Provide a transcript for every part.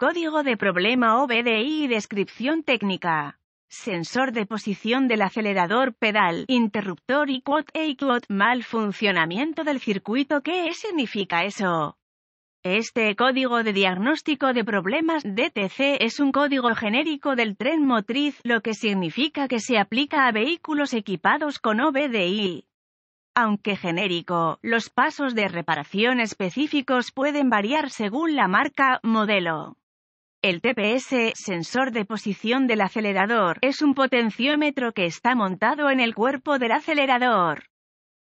Código de problema OBDI y descripción técnica. Sensor de posición del acelerador pedal, interruptor y quad mal funcionamiento del circuito. ¿Qué significa eso? Este código de diagnóstico de problemas DTC es un código genérico del tren motriz, lo que significa que se aplica a vehículos equipados con OBDI. Aunque genérico, los pasos de reparación específicos pueden variar según la marca, modelo, el TPS, sensor de posición del acelerador, es un potenciómetro que está montado en el cuerpo del acelerador.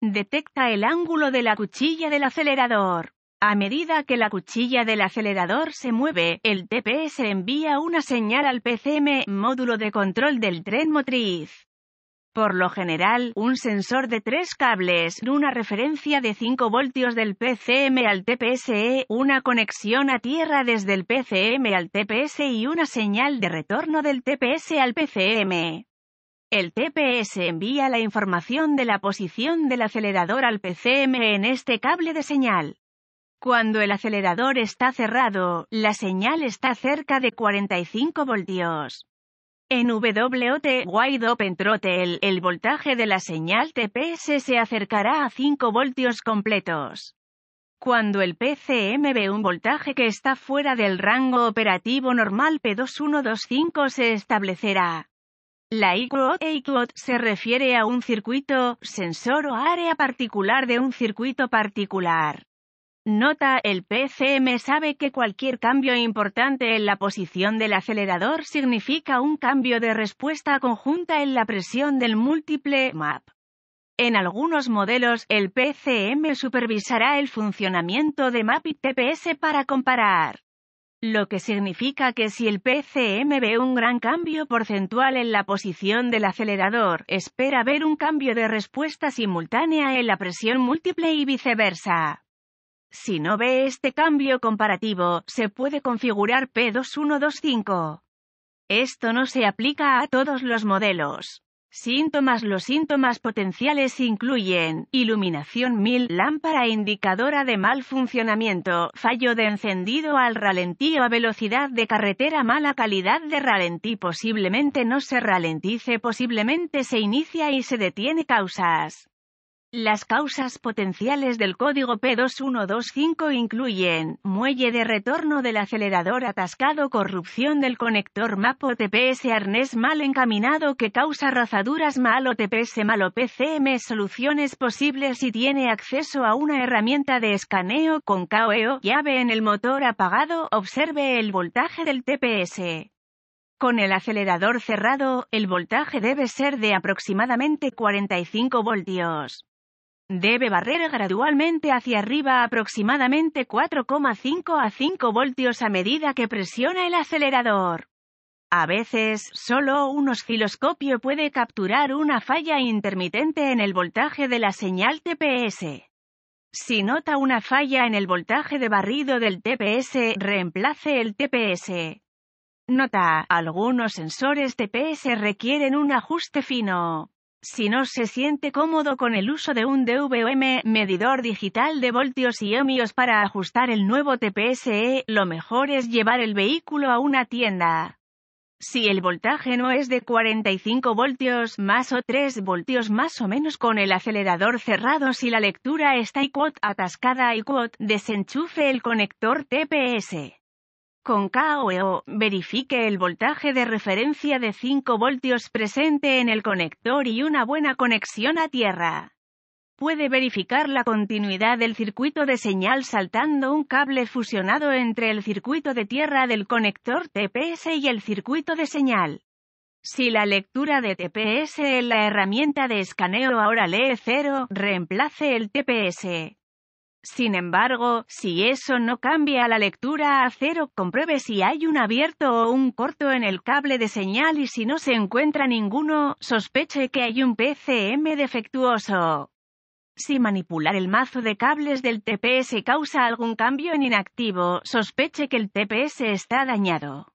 Detecta el ángulo de la cuchilla del acelerador. A medida que la cuchilla del acelerador se mueve, el TPS envía una señal al PCM, módulo de control del tren motriz. Por lo general, un sensor de tres cables, una referencia de 5 voltios del PCM al TPSE, una conexión a tierra desde el PCM al TPS e y una señal de retorno del TPS e al PCM. El TPS e envía la información de la posición del acelerador al PCM en este cable de señal. Cuando el acelerador está cerrado, la señal está cerca de 45 voltios. En WT Wide Open Throttle, el voltaje de la señal TPS se acercará a 5 voltios completos. Cuando el PCM ve un voltaje que está fuera del rango operativo normal P2125 se establecerá. La IQOT se refiere a un circuito, sensor o área particular de un circuito particular. Nota, el PCM sabe que cualquier cambio importante en la posición del acelerador significa un cambio de respuesta conjunta en la presión del múltiple MAP. En algunos modelos, el PCM supervisará el funcionamiento de MAP y TPS para comparar. Lo que significa que si el PCM ve un gran cambio porcentual en la posición del acelerador, espera ver un cambio de respuesta simultánea en la presión múltiple y viceversa. Si no ve este cambio comparativo, se puede configurar P2125. Esto no se aplica a todos los modelos. Síntomas Los síntomas potenciales incluyen iluminación 1000, lámpara indicadora de mal funcionamiento, fallo de encendido al ralentí o a velocidad de carretera, mala calidad de ralentí, posiblemente no se ralentice, posiblemente se inicia y se detiene causas. Las causas potenciales del código P2125 incluyen, muelle de retorno del acelerador atascado, corrupción del conector MAP TPS arnés mal encaminado que causa razaduras mal o TPS malo PCM soluciones posibles si tiene acceso a una herramienta de escaneo con KOEO, e llave en el motor apagado, observe el voltaje del TPS. Con el acelerador cerrado, el voltaje debe ser de aproximadamente 45 voltios debe barrer gradualmente hacia arriba aproximadamente 4,5 a 5 voltios a medida que presiona el acelerador. A veces, solo un osciloscopio puede capturar una falla intermitente en el voltaje de la señal TPS. Si nota una falla en el voltaje de barrido del TPS, reemplace el TPS. Nota, algunos sensores TPS requieren un ajuste fino. Si no se siente cómodo con el uso de un DVM, medidor digital de voltios y ohmios para ajustar el nuevo TPSE, lo mejor es llevar el vehículo a una tienda. Si el voltaje no es de 45 voltios más o 3 voltios más o menos con el acelerador cerrado si la lectura está atascada y desenchufe el conector TPS. Con KOEO, e verifique el voltaje de referencia de 5 voltios presente en el conector y una buena conexión a tierra. Puede verificar la continuidad del circuito de señal saltando un cable fusionado entre el circuito de tierra del conector TPS y el circuito de señal. Si la lectura de TPS en la herramienta de escaneo ahora lee 0, reemplace el TPS. Sin embargo, si eso no cambia la lectura a cero, compruebe si hay un abierto o un corto en el cable de señal y si no se encuentra ninguno, sospeche que hay un PCM defectuoso. Si manipular el mazo de cables del TPS causa algún cambio en inactivo, sospeche que el TPS está dañado.